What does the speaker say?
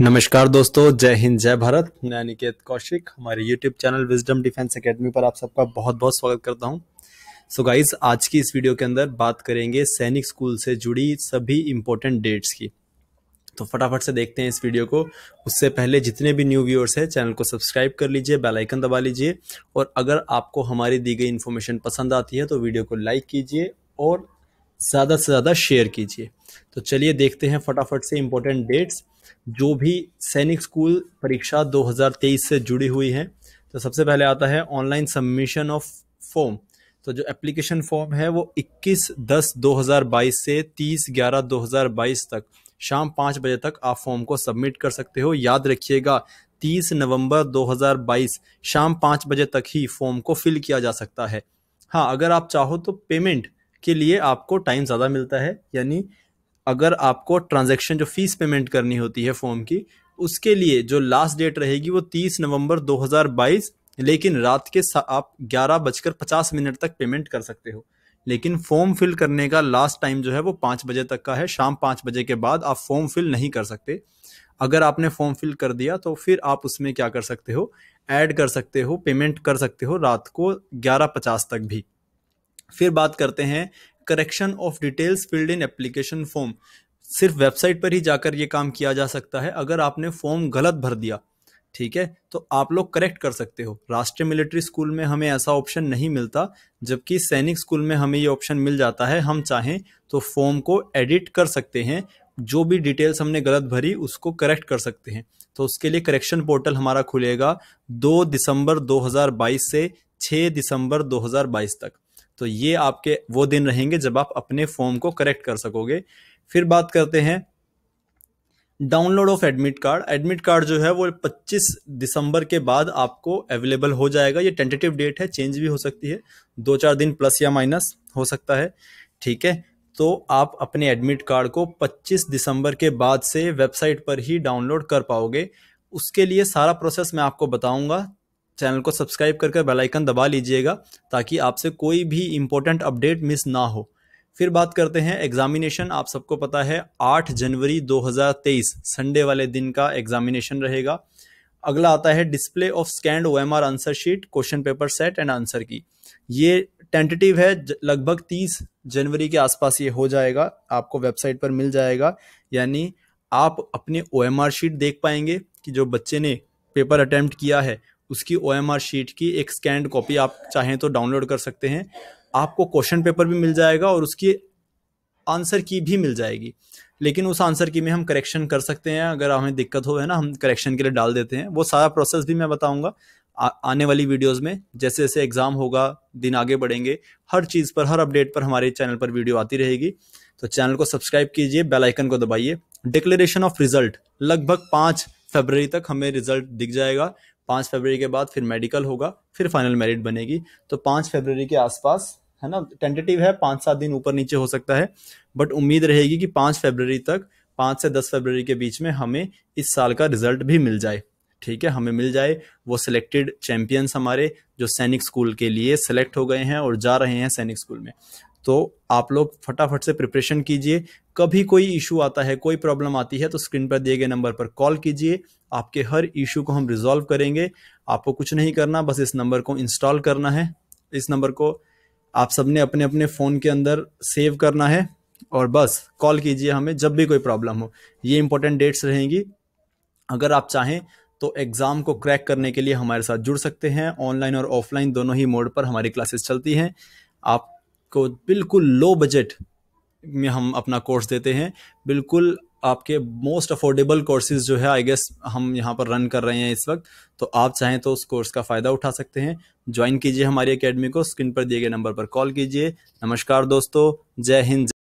नमस्कार दोस्तों जय हिंद जय भारत मैं अनिकेत कौशिक हमारे YouTube channel wisdom defence academy पर आप सबका बहुत बहुत स्वागत करता हूं सो so गाइज आज की इस वीडियो के अंदर बात करेंगे सैनिक स्कूल से जुड़ी सभी इम्पोर्टेंट डेट्स की तो फटाफट से देखते हैं इस वीडियो को उससे पहले जितने भी न्यू व्यूअर्स हैं चैनल को सब्सक्राइब कर लीजिए बेल आइकन दबा लीजिए और अगर आपको हमारी दी गई इन्फॉर्मेशन पसंद आती है तो वीडियो को लाइक कीजिए और ज़्यादा से ज़्यादा शेयर कीजिए तो चलिए देखते हैं फटाफट से इम्पोर्टेंट डेट्स जो भी सैनिक स्कूल परीक्षा 2023 से जुड़ी हुई है तो सबसे पहले आता है ऑनलाइन सबमिशन ऑफ फॉर्म तो जो एप्लीकेशन फॉर्म है वो 21 दस 2022 से 30 ग्यारह 2022 तक शाम पाँच बजे तक आप फॉर्म को सबमिट कर सकते हो याद रखिएगा 30 नवंबर 2022 शाम पाँच बजे तक ही फॉर्म को फिल किया जा सकता है हाँ अगर आप चाहो तो पेमेंट के लिए आपको टाइम ज़्यादा मिलता है यानी अगर आपको ट्रांजेक्शन जो फीस पेमेंट करनी होती है फॉर्म की उसके लिए जो लास्ट डेट रहेगी वो तीस नवंबर 2022 लेकिन रात के आप ग्यारह बजकर पचास मिनट तक पेमेंट कर सकते हो लेकिन फॉर्म फिल करने का लास्ट टाइम जो है वो पाँच बजे तक का है शाम पाँच बजे के बाद आप फॉर्म फिल नहीं कर सकते अगर आपने फॉर्म फिल कर दिया तो फिर आप उसमें क्या कर सकते हो ऐड कर सकते हो पेमेंट कर सकते हो रात को ग्यारह पचास तक भी फिर बात करते हैं correction of details filled in application form सिर्फ वेबसाइट पर ही जाकर ये काम किया जा सकता है अगर आपने फॉर्म गलत भर दिया ठीक है तो आप लोग करेक्ट कर सकते हो राष्ट्रीय मिलिट्री स्कूल में हमें ऐसा ऑप्शन नहीं मिलता जबकि सैनिक स्कूल में हमें ये ऑप्शन मिल जाता है हम चाहें तो फॉर्म को एडिट कर सकते हैं जो भी डिटेल्स हमने गलत भरी उसको करेक्ट कर सकते हैं तो उसके लिए करेक्शन पोर्टल हमारा खुलेगा 2 दिसंबर 2022 से 6 दिसंबर 2022 तक तो ये आपके वो दिन रहेंगे जब आप अपने फॉर्म को करेक्ट कर सकोगे फिर बात करते हैं download of admit card admit card जो है वो 25 दिसंबर के बाद आपको अवेलेबल हो जाएगा ये टेंटेटिव डेट है चेंज भी हो सकती है दो चार दिन प्लस या माइनस हो सकता है ठीक है तो आप अपने एडमिट कार्ड को 25 दिसंबर के बाद से वेबसाइट पर ही डाउनलोड कर पाओगे उसके लिए सारा प्रोसेस मैं आपको बताऊंगा चैनल को सब्सक्राइब करके बेल आइकन दबा लीजिएगा ताकि आपसे कोई भी इम्पोर्टेंट अपडेट मिस ना हो फिर बात करते हैं एग्जामिनेशन आप सबको पता है 8 जनवरी 2023 संडे वाले दिन का एग्जामिनेशन रहेगा अगला आता है डिस्प्ले ऑफ स्कैंड ओ answer sheet question paper set and answer key ये टेंटेटिव है लगभग 30 जनवरी के आसपास ये हो जाएगा आपको वेबसाइट पर मिल जाएगा यानी आप अपने ओ शीट देख पाएंगे कि जो बच्चे ने पेपर अटैम्प्ट किया है उसकी ओ शीट की एक स्कैंड कॉपी आप चाहें तो डाउनलोड कर सकते हैं आपको क्वेश्चन पेपर भी मिल जाएगा और उसकी आंसर की भी मिल जाएगी लेकिन उस आंसर की में हम करेक्शन कर सकते हैं अगर हमें दिक्कत हो है ना हम करेक्शन के लिए डाल देते हैं वो सारा प्रोसेस भी मैं बताऊंगा आने वाली वीडियोस में जैसे जैसे एग्ज़ाम होगा दिन आगे बढ़ेंगे हर चीज़ पर हर अपडेट पर हमारे चैनल पर वीडियो आती रहेगी तो चैनल को सब्सक्राइब कीजिए बेल आइकन को दबाइए डिक्लेरेशन ऑफ रिजल्ट लगभग पाँच फरवरी तक हमें रिजल्ट दिख जाएगा पाँच फरवरी के बाद फिर मेडिकल होगा फिर फाइनल मेरिट बनेगी तो पाँच फरवरी के आसपास है ना टेंटेटिव है पाँच सात दिन ऊपर नीचे हो सकता है बट उम्मीद रहेगी कि पाँच फरवरी तक पाँच से दस फरवरी के बीच में हमें इस साल का रिजल्ट भी मिल जाए ठीक है हमें मिल जाए वो सिलेक्टेड चैंपियंस हमारे जो सैनिक स्कूल के लिए सेलेक्ट हो गए हैं और जा रहे हैं सैनिक स्कूल में तो आप लोग फटाफट से प्रिपरेशन कीजिए कभी कोई इशू आता है कोई प्रॉब्लम आती है तो स्क्रीन पर दिए गए नंबर पर कॉल कीजिए आपके हर इशू को हम रिजॉल्व करेंगे आपको कुछ नहीं करना बस इस नंबर को इंस्टॉल करना है इस नंबर को आप सबने अपने अपने फ़ोन के अंदर सेव करना है और बस कॉल कीजिए हमें जब भी कोई प्रॉब्लम हो ये इंपॉर्टेंट डेट्स रहेंगी अगर आप चाहें तो एग्ज़ाम को क्रैक करने के लिए हमारे साथ जुड़ सकते हैं ऑनलाइन और ऑफलाइन दोनों ही मोड पर हमारी क्लासेस चलती हैं आप को बिल्कुल लो बजट में हम अपना कोर्स देते हैं बिल्कुल आपके मोस्ट अफोर्डेबल कोर्सेज जो है आई गेस हम यहाँ पर रन कर रहे हैं इस वक्त तो आप चाहें तो उस कोर्स का फ़ायदा उठा सकते हैं ज्वाइन कीजिए हमारी अकेडमी को स्क्रीन पर दिए गए नंबर पर कॉल कीजिए नमस्कार दोस्तों जय हिंद